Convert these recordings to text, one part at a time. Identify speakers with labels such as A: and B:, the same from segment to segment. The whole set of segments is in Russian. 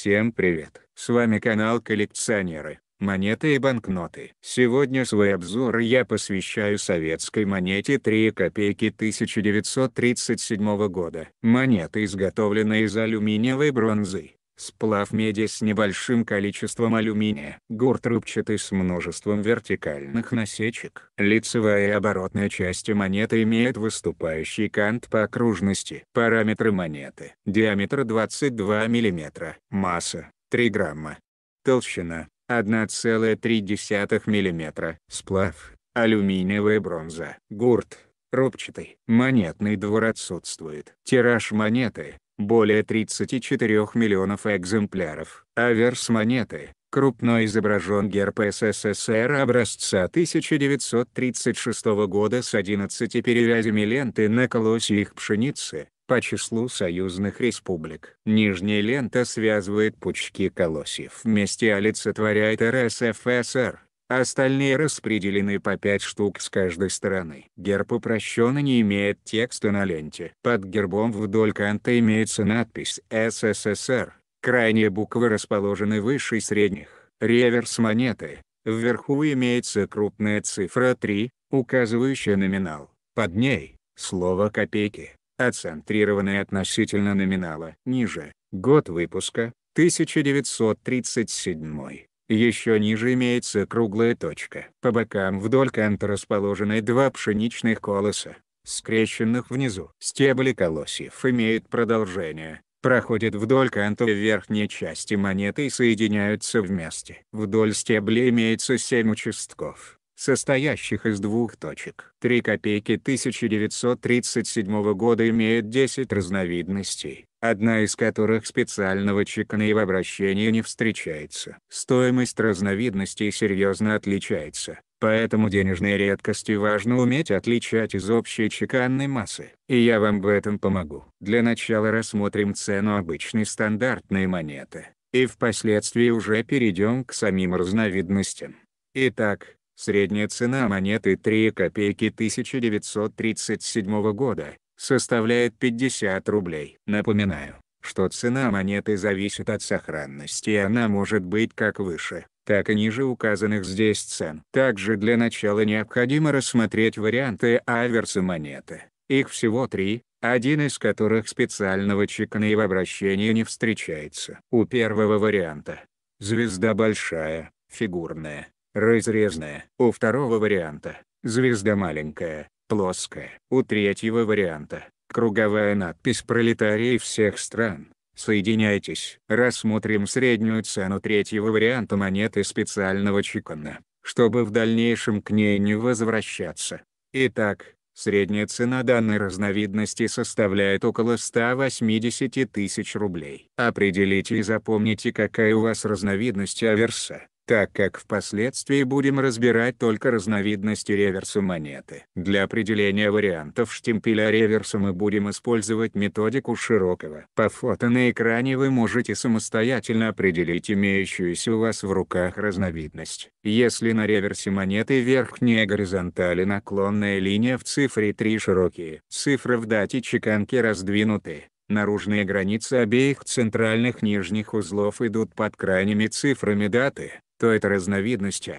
A: Всем привет! С вами канал Коллекционеры, монеты и банкноты. Сегодня свой обзор я посвящаю советской монете 3 копейки 1937 года. Монета изготовлена из алюминиевой бронзы сплав меди с небольшим количеством алюминия, гурт рубчатый с множеством вертикальных насечек. Лицевая и оборотная части монеты имеют выступающий кант по окружности. Параметры монеты. Диаметр 22 мм. Масса 3 грамма. Толщина 1,3 мм. Сплав алюминиевая бронза, гурт, рубчатый. Монетный двор отсутствует. Тираж монеты более 34 миллионов экземпляров. Аверс монеты, крупно изображен герб СССР образца 1936 года с 11 перевязями ленты на колосе их пшеницы, по числу союзных республик. Нижняя лента связывает пучки колосьев вместе олицетворяет РСФСР. А остальные распределены по 5 штук с каждой стороны. Герб упрощенно не имеет текста на ленте. Под гербом вдоль канта имеется надпись «СССР». Крайние буквы расположены выше средних. Реверс монеты. Вверху имеется крупная цифра 3, указывающая номинал. Под ней – слово «копейки», отцентрированное относительно номинала. Ниже – год выпуска, 1937. Еще ниже имеется круглая точка. По бокам вдоль канта расположены два пшеничных колоса, скрещенных внизу. Стебли колосьев имеют продолжение, проходят вдоль канта в верхней части монеты и соединяются вместе. Вдоль стебля имеется семь участков состоящих из двух точек. Три копейки 1937 года имеют 10 разновидностей, одна из которых специального чекана и в обращении не встречается. Стоимость разновидностей серьезно отличается, поэтому денежные редкости важно уметь отличать из общей чеканной массы, и я вам в этом помогу. Для начала рассмотрим цену обычной стандартной монеты, и впоследствии уже перейдем к самим разновидностям. Итак, Средняя цена монеты 3 копейки 1937 года составляет 50 рублей. Напоминаю, что цена монеты зависит от сохранности и она может быть как выше, так и ниже указанных здесь цен. Также для начала необходимо рассмотреть варианты аверса монеты. Их всего три, один из которых специального чекана и в обращении не встречается. У первого варианта. Звезда большая, фигурная, разрезная. У второго варианта – звезда маленькая, плоская. У третьего варианта – круговая надпись пролетарии всех стран. Соединяйтесь. Рассмотрим среднюю цену третьего варианта монеты специального чекана, чтобы в дальнейшем к ней не возвращаться. Итак, средняя цена данной разновидности составляет около 180 тысяч рублей. Определите и запомните какая у вас разновидность аверса так как впоследствии будем разбирать только разновидности реверса монеты. Для определения вариантов штемпеля реверса мы будем использовать методику широкого. По фото на экране вы можете самостоятельно определить имеющуюся у вас в руках разновидность. Если на реверсе монеты верхняя горизонтали наклонная линия в цифре 3 широкие, цифры в дате чеканки раздвинуты, Наружные границы обеих центральных нижних узлов идут под крайними цифрами даты, то это разновидности.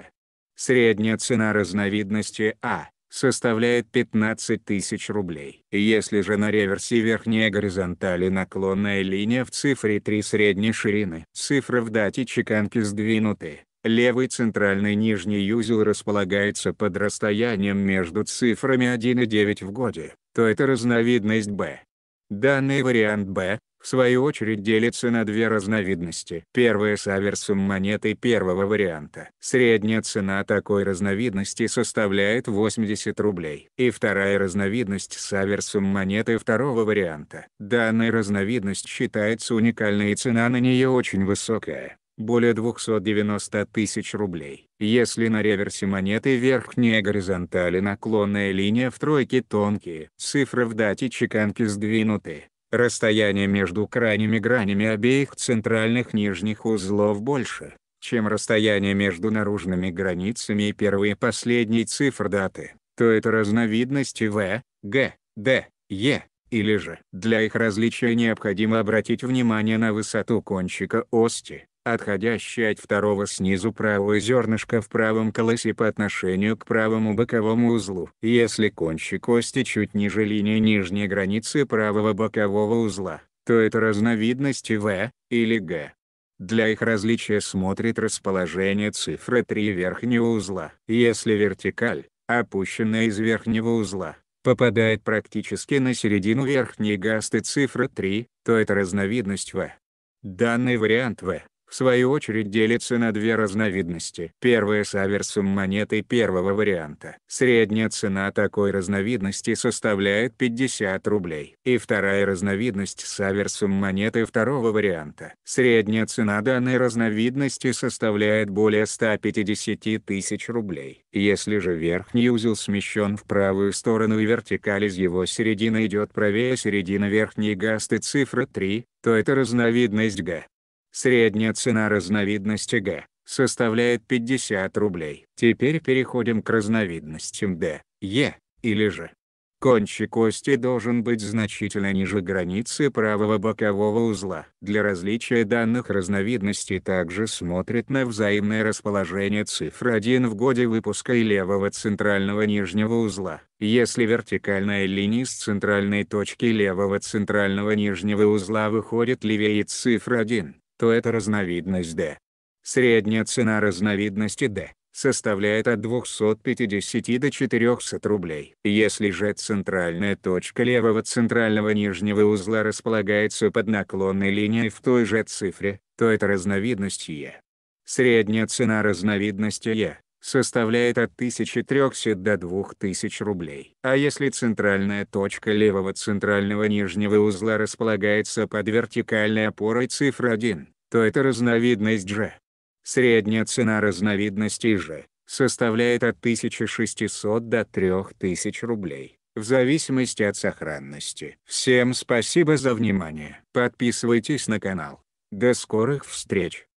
A: Средняя цена разновидности А составляет 15 тысяч рублей. Если же на реверсе верхняя горизонтали наклонная линия в цифре 3 средней ширины. Цифры в дате чеканки сдвинуты. Левый центральный нижний узел располагается под расстоянием между цифрами 1 и 9 в годе, то это разновидность B. Данный вариант B в свою очередь делится на две разновидности. Первая с аверсом монеты первого варианта. Средняя цена такой разновидности составляет 80 рублей. И вторая разновидность с аверсом монеты второго варианта. Данная разновидность считается уникальной и цена на нее очень высокая более 290 тысяч рублей. Если на реверсе монеты верхняя горизонтали наклонная линия в тройке тонкие, цифры в дате чеканки сдвинуты, Расстояние между крайними гранями обеих центральных нижних узлов больше, чем расстояние между наружными границами и первой и последней цифр даты, то это разновидности В, Г, Д, Е, или же. Для их различия необходимо обратить внимание на высоту кончика ости, отходящее от второго снизу правое зернышко в правом колосе по отношению к правому боковому узлу. Если кончик кости чуть ниже линии нижней границы правого бокового узла, то это разновидности В или Г. Для их различия смотрит расположение цифры 3 верхнего узла. Если вертикаль, опущенная из верхнего узла, попадает практически на середину верхней гасты цифры 3, то это разновидность В. Данный вариант В в свою очередь делится на две разновидности. Первая с аверсом монеты первого варианта. Средняя цена такой разновидности составляет 50 рублей. И вторая разновидность с аверсом монеты второго варианта. Средняя цена данной разновидности составляет более 150 тысяч рублей. Если же верхний узел смещен в правую сторону и вертикаль из его середины идет правее середины верхней гасты цифра 3, то это разновидность Г. Средняя цена разновидности Г составляет 50 рублей. Теперь переходим к разновидностям Д, Е, или же. Кончик кости должен быть значительно ниже границы правого бокового узла. Для различия данных разновидностей также смотрит на взаимное расположение цифр 1 в годе выпуска и левого центрального нижнего узла. Если вертикальная линия с центральной точки левого центрального нижнего узла выходит левее цифр 1, то это разновидность D. Средняя цена разновидности D составляет от 250 до 400 рублей. Если же центральная точка левого центрального нижнего узла располагается под наклонной линией в той же цифре, то это разновидность Е. E. Средняя цена разновидности Е e составляет от 1300 до 2000 рублей. А если центральная точка левого центрального нижнего узла располагается под вертикальной опорой цифры 1, то это разновидность G. Средняя цена разновидностей G составляет от 1600 до 3000 рублей, в зависимости от сохранности. Всем спасибо за внимание. Подписывайтесь на канал. До скорых встреч!